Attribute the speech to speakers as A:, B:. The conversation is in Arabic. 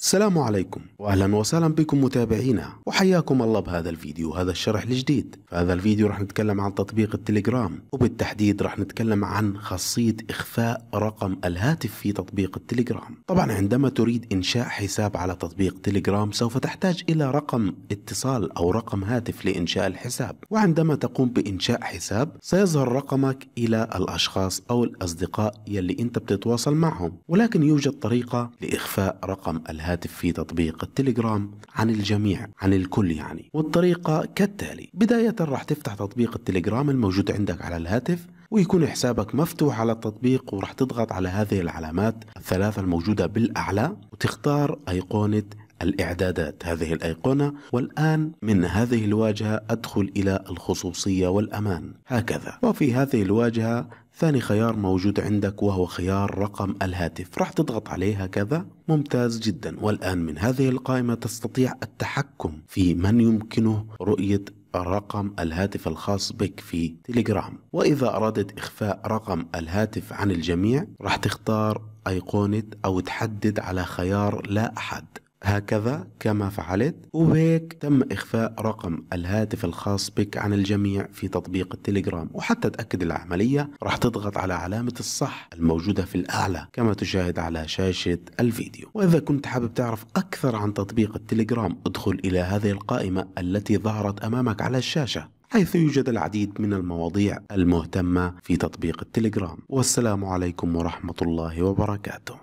A: السلام عليكم واهلا وسهلا بكم متابعينا وحياكم الله بهذا الفيديو هذا الشرح الجديد في هذا الفيديو راح نتكلم عن تطبيق التليجرام وبالتحديد راح نتكلم عن خاصية اخفاء رقم الهاتف في تطبيق التليجرام طبعا عندما تريد انشاء حساب على تطبيق تليجرام سوف تحتاج الى رقم اتصال او رقم هاتف لانشاء الحساب وعندما تقوم بانشاء حساب سيظهر رقمك الى الاشخاص او الاصدقاء يلي انت بتتواصل معهم ولكن يوجد طريقة لاخفاء رقم الهاتف الهاتف في تطبيق التليجرام عن الجميع عن الكل يعني والطريقة كالتالي بداية راح تفتح تطبيق التليجرام الموجود عندك على الهاتف ويكون حسابك مفتوح على التطبيق وراح تضغط على هذه العلامات الثلاثة الموجودة بالأعلى وتختار أيقونة الإعدادات هذه الأيقونة والآن من هذه الواجهة أدخل إلى الخصوصية والأمان هكذا وفي هذه الواجهة ثاني خيار موجود عندك وهو خيار رقم الهاتف راح تضغط عليه هكذا ممتاز جدا والآن من هذه القائمة تستطيع التحكم في من يمكنه رؤية رقم الهاتف الخاص بك في تليجرام وإذا أرادت إخفاء رقم الهاتف عن الجميع راح تختار أيقونة أو تحدد على خيار لا أحد هكذا كما فعلت وبهيك تم إخفاء رقم الهاتف الخاص بك عن الجميع في تطبيق التليجرام وحتى تأكد العملية راح تضغط على علامة الصح الموجودة في الأعلى كما تشاهد على شاشة الفيديو وإذا كنت حابب تعرف أكثر عن تطبيق التليجرام ادخل إلى هذه القائمة التي ظهرت أمامك على الشاشة حيث يوجد العديد من المواضيع المهتمة في تطبيق التليجرام والسلام عليكم ورحمة الله وبركاته